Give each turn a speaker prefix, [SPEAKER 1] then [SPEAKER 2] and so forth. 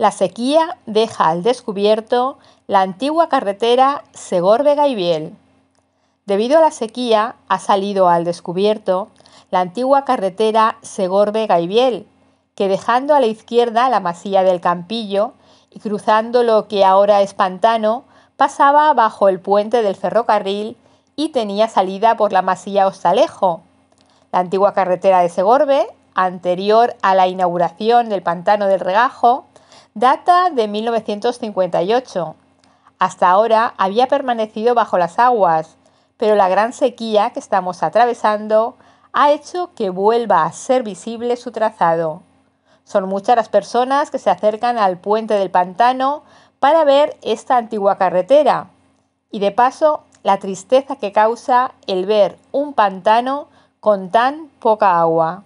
[SPEAKER 1] La sequía deja al descubierto la antigua carretera Segorbe-Gaibiel. Debido a la sequía ha salido al descubierto la antigua carretera Segorbe-Gaibiel, que dejando a la izquierda la masía del Campillo y cruzando lo que ahora es pantano, pasaba bajo el puente del ferrocarril y tenía salida por la masía Ostalejo. La antigua carretera de Segorbe, anterior a la inauguración del pantano del Regajo, data de 1958. Hasta ahora había permanecido bajo las aguas, pero la gran sequía que estamos atravesando ha hecho que vuelva a ser visible su trazado. Son muchas las personas que se acercan al puente del pantano para ver esta antigua carretera y de paso la tristeza que causa el ver un pantano con tan poca agua.